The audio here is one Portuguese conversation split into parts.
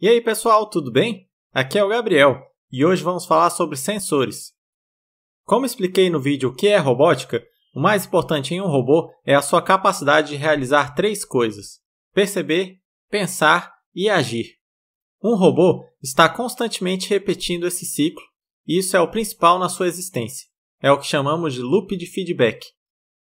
E aí pessoal, tudo bem? Aqui é o Gabriel e hoje vamos falar sobre sensores. Como expliquei no vídeo o que é robótica, o mais importante em um robô é a sua capacidade de realizar três coisas: perceber, pensar e agir. Um robô está constantemente repetindo esse ciclo, e isso é o principal na sua existência. É o que chamamos de loop de feedback.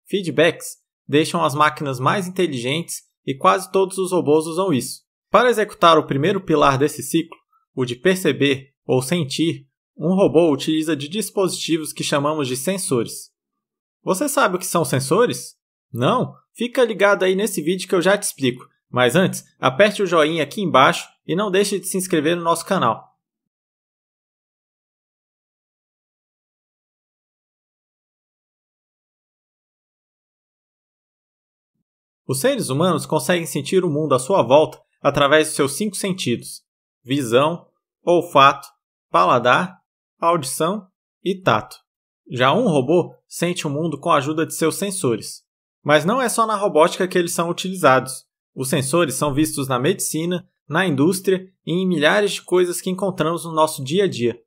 Feedbacks deixam as máquinas mais inteligentes e quase todos os robôs usam isso. Para executar o primeiro pilar desse ciclo, o de perceber ou sentir, um robô utiliza de dispositivos que chamamos de sensores. Você sabe o que são sensores? Não? Fica ligado aí nesse vídeo que eu já te explico. Mas antes, aperte o joinha aqui embaixo e não deixe de se inscrever no nosso canal. Os seres humanos conseguem sentir o mundo à sua volta através de seus cinco sentidos: visão, olfato, paladar, audição e tato. Já um robô sente o mundo com a ajuda de seus sensores. Mas não é só na robótica que eles são utilizados. Os sensores são vistos na medicina, na indústria e em milhares de coisas que encontramos no nosso dia a dia.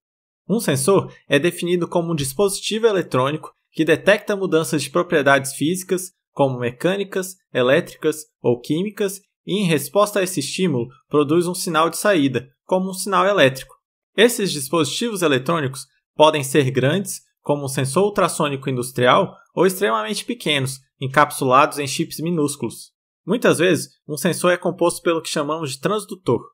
Um sensor é definido como um dispositivo eletrônico que detecta mudanças de propriedades físicas, como mecânicas, elétricas ou químicas, e, em resposta a esse estímulo, produz um sinal de saída, como um sinal elétrico. Esses dispositivos eletrônicos podem ser grandes, como um sensor ultrassônico industrial, ou extremamente pequenos, encapsulados em chips minúsculos. Muitas vezes, um sensor é composto pelo que chamamos de transdutor,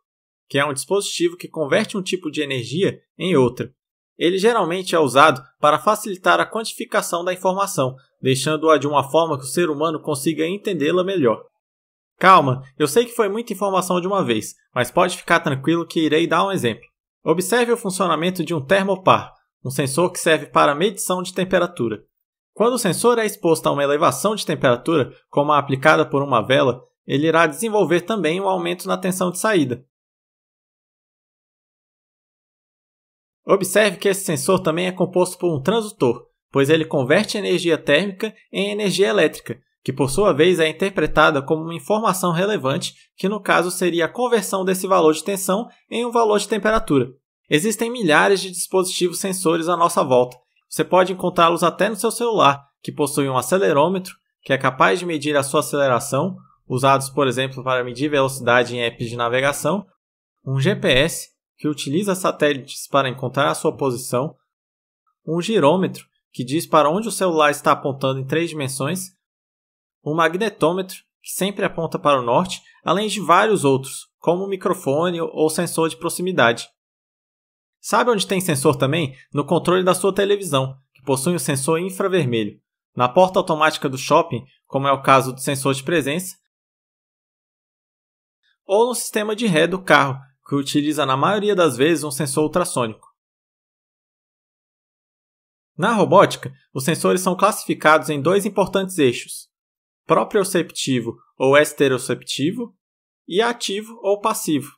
que é um dispositivo que converte um tipo de energia em outra. Ele geralmente é usado para facilitar a quantificação da informação, deixando-a de uma forma que o ser humano consiga entendê-la melhor. Calma, eu sei que foi muita informação de uma vez, mas pode ficar tranquilo que irei dar um exemplo. Observe o funcionamento de um termopar, um sensor que serve para medição de temperatura. Quando o sensor é exposto a uma elevação de temperatura, como a aplicada por uma vela, ele irá desenvolver também um aumento na tensão de saída. Observe que esse sensor também é composto por um transdutor, pois ele converte energia térmica em energia elétrica, que por sua vez é interpretada como uma informação relevante, que no caso seria a conversão desse valor de tensão em um valor de temperatura. Existem milhares de dispositivos sensores à nossa volta. Você pode encontrá-los até no seu celular, que possui um acelerômetro, que é capaz de medir a sua aceleração, usados, por exemplo, para medir velocidade em apps de navegação, um GPS, que utiliza satélites para encontrar a sua posição, um girômetro, que diz para onde o celular está apontando em três dimensões, um magnetômetro, que sempre aponta para o norte, além de vários outros, como um microfone ou sensor de proximidade. Sabe onde tem sensor também? No controle da sua televisão, que possui um sensor infravermelho. Na porta automática do shopping, como é o caso do sensor de presença, ou no sistema de ré do carro, que utiliza na maioria das vezes um sensor ultrassônico. Na robótica, os sensores são classificados em dois importantes eixos: proprioceptivo ou esteroceptivo e ativo ou passivo.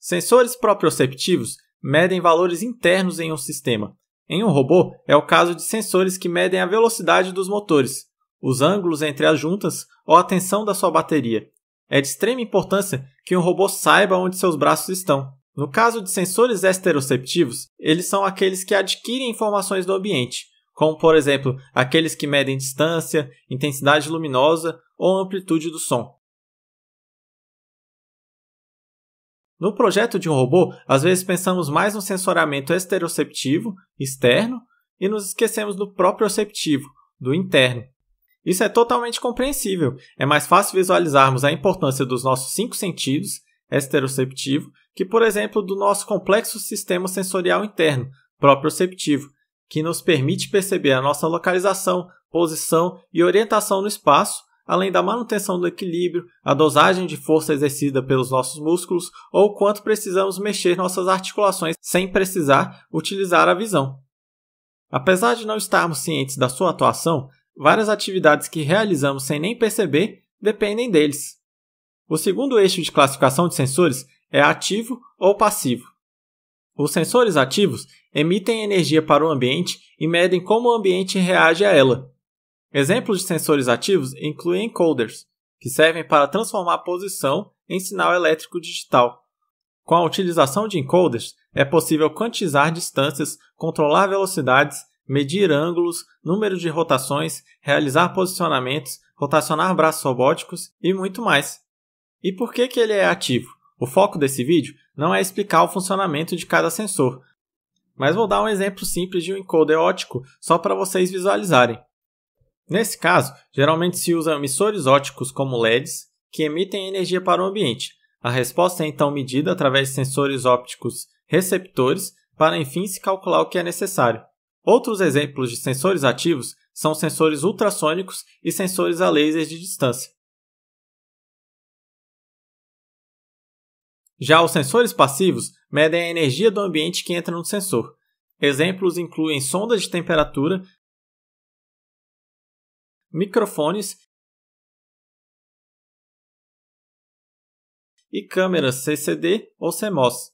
Sensores proprioceptivos medem valores internos em um sistema. Em um robô, é o caso de sensores que medem a velocidade dos motores, os ângulos entre as juntas ou a tensão da sua bateria. É de extrema importância que um robô saiba onde seus braços estão. No caso de sensores esteroceptivos, eles são aqueles que adquirem informações do ambiente, como por exemplo aqueles que medem distância, intensidade luminosa ou amplitude do som. No projeto de um robô, às vezes pensamos mais no sensoramento estereoceptivo, externo, e nos esquecemos do proprioceptivo, do interno. Isso é totalmente compreensível. É mais fácil visualizarmos a importância dos nossos cinco sentidos, estereoceptivo, que, por exemplo, do nosso complexo sistema sensorial interno, proprioceptivo, que nos permite perceber a nossa localização, posição e orientação no espaço, além da manutenção do equilíbrio, a dosagem de força exercida pelos nossos músculos ou quanto precisamos mexer nossas articulações sem precisar utilizar a visão. Apesar de não estarmos cientes da sua atuação, várias atividades que realizamos sem nem perceber dependem deles. O segundo eixo de classificação de sensores é ativo ou passivo. Os sensores ativos emitem energia para o ambiente e medem como o ambiente reage a ela. Exemplos de sensores ativos incluem encoders, que servem para transformar a posição em sinal elétrico digital. Com a utilização de encoders, é possível quantizar distâncias, controlar velocidades, medir ângulos, número de rotações, realizar posicionamentos, rotacionar braços robóticos e muito mais. E por que, que ele é ativo? O foco desse vídeo não é explicar o funcionamento de cada sensor, mas vou dar um exemplo simples de um encoder ótico só para vocês visualizarem. Nesse caso, geralmente se usam emissores óticos como LEDs, que emitem energia para o ambiente. A resposta é então medida através de sensores ópticos receptores para enfim se calcular o que é necessário. Outros exemplos de sensores ativos são sensores ultrassônicos e sensores a lasers de distância. Já os sensores passivos medem a energia do ambiente que entra no sensor. Exemplos incluem sondas de temperatura, microfones e câmeras CCD ou CMOS.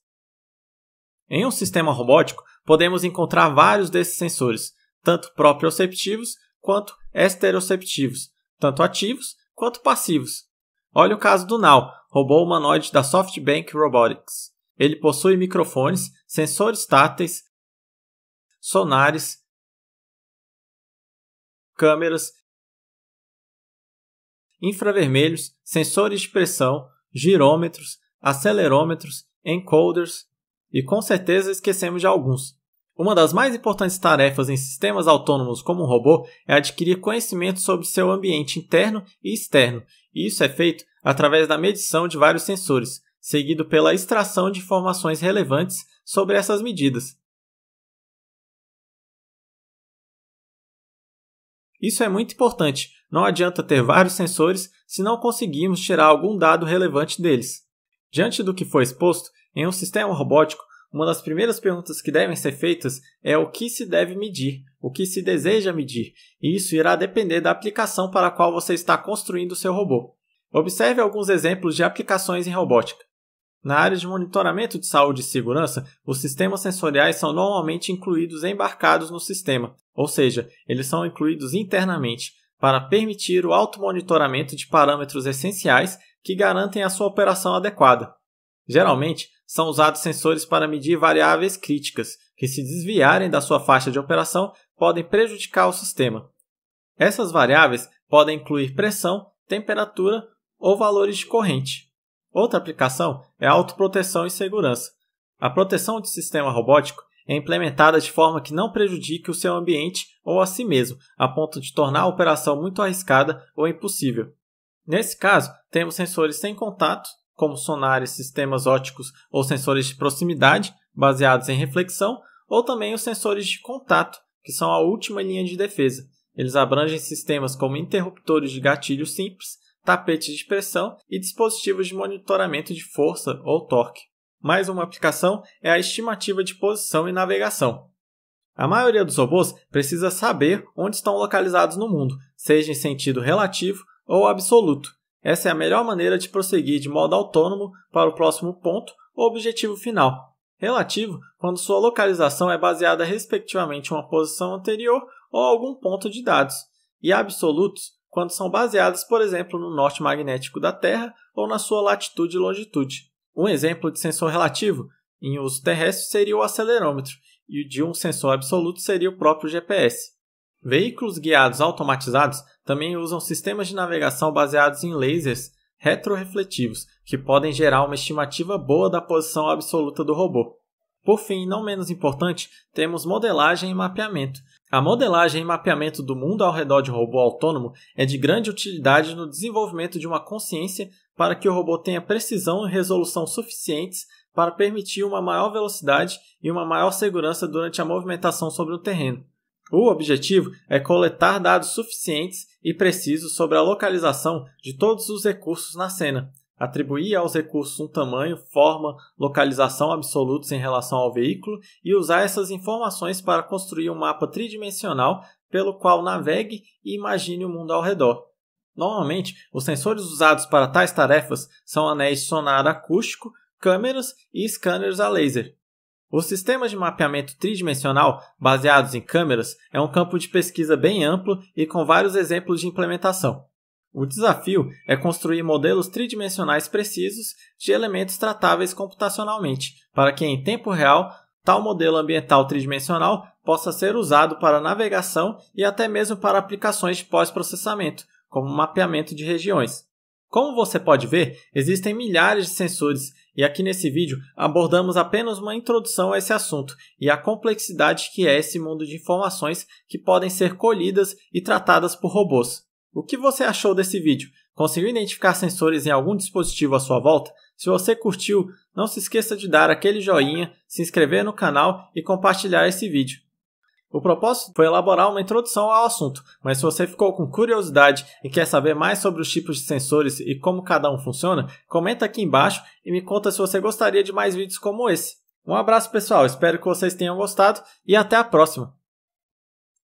Em um sistema robótico, podemos encontrar vários desses sensores, tanto proprioceptivos quanto esteroceptivos, tanto ativos quanto passivos. Olha o caso do NAU, robô humanoide da SoftBank Robotics. Ele possui microfones, sensores táteis, sonares, câmeras, infravermelhos, sensores de pressão, girômetros, acelerômetros, encoders e com certeza esquecemos de alguns. Uma das mais importantes tarefas em sistemas autônomos como um robô é adquirir conhecimento sobre seu ambiente interno e externo, e isso é feito através da medição de vários sensores, seguido pela extração de informações relevantes sobre essas medidas. Isso é muito importante, não adianta ter vários sensores se não conseguirmos tirar algum dado relevante deles. Diante do que foi exposto, em um sistema robótico, uma das primeiras perguntas que devem ser feitas é o que se deve medir, o que se deseja medir, e isso irá depender da aplicação para a qual você está construindo o seu robô. Observe alguns exemplos de aplicações em robótica. Na área de monitoramento de saúde e segurança, os sistemas sensoriais são normalmente incluídos embarcados no sistema, ou seja, eles são incluídos internamente para permitir o automonitoramento de parâmetros essenciais que garantem a sua operação adequada. Geralmente, são usados sensores para medir variáveis críticas, que, se desviarem da sua faixa de operação, podem prejudicar o sistema. Essas variáveis podem incluir pressão, temperatura ou valores de corrente. Outra aplicação é a autoproteção e segurança. A proteção de sistema robótico é implementada de forma que não prejudique o seu ambiente ou a si mesmo, a ponto de tornar a operação muito arriscada ou impossível. Nesse caso, temos sensores sem contato como sonares, sistemas óticos ou sensores de proximidade, baseados em reflexão, ou também os sensores de contato, que são a última linha de defesa. Eles abrangem sistemas como interruptores de gatilho simples, tapetes de pressão e dispositivos de monitoramento de força ou torque. Mais uma aplicação é a estimativa de posição e navegação. A maioria dos robôs precisa saber onde estão localizados no mundo, seja em sentido relativo ou absoluto. Essa é a melhor maneira de prosseguir de modo autônomo para o próximo ponto ou objetivo final, relativo quando sua localização é baseada respectivamente em uma posição anterior ou algum ponto de dados, e absolutos quando são baseados, por exemplo, no norte magnético da Terra ou na sua latitude e longitude. Um exemplo de sensor relativo em uso terrestre seria o acelerômetro, e o de um sensor absoluto seria o próprio GPS. Veículos guiados automatizados também usam sistemas de navegação baseados em lasers retrorefletivos, que podem gerar uma estimativa boa da posição absoluta do robô. Por fim, não menos importante, temos modelagem e mapeamento. A modelagem e mapeamento do mundo ao redor de um robô autônomo é de grande utilidade no desenvolvimento de uma consciência para que o robô tenha precisão e resolução suficientes para permitir uma maior velocidade e uma maior segurança durante a movimentação sobre o terreno. O objetivo é coletar dados suficientes e precisos sobre a localização de todos os recursos na cena, atribuir aos recursos um tamanho, forma, localização absolutos em relação ao veículo e usar essas informações para construir um mapa tridimensional pelo qual navegue e imagine o mundo ao redor. Normalmente, os sensores usados para tais tarefas são anéis sonar acústico, câmeras e scanners a laser. Os sistemas de mapeamento tridimensional baseados em câmeras é um campo de pesquisa bem amplo e com vários exemplos de implementação. O desafio é construir modelos tridimensionais precisos de elementos tratáveis computacionalmente, para que em tempo real tal modelo ambiental tridimensional possa ser usado para navegação e até mesmo para aplicações de pós-processamento, como mapeamento de regiões. Como você pode ver, existem milhares de sensores e aqui nesse vídeo abordamos apenas uma introdução a esse assunto e a complexidade que é esse mundo de informações que podem ser colhidas e tratadas por robôs. O que você achou desse vídeo? Conseguiu identificar sensores em algum dispositivo à sua volta? Se você curtiu, não se esqueça de dar aquele joinha, se inscrever no canal e compartilhar esse vídeo. O propósito foi elaborar uma introdução ao assunto, mas se você ficou com curiosidade e quer saber mais sobre os tipos de sensores e como cada um funciona, comenta aqui embaixo e me conta se você gostaria de mais vídeos como esse. Um abraço pessoal, espero que vocês tenham gostado e até a próxima!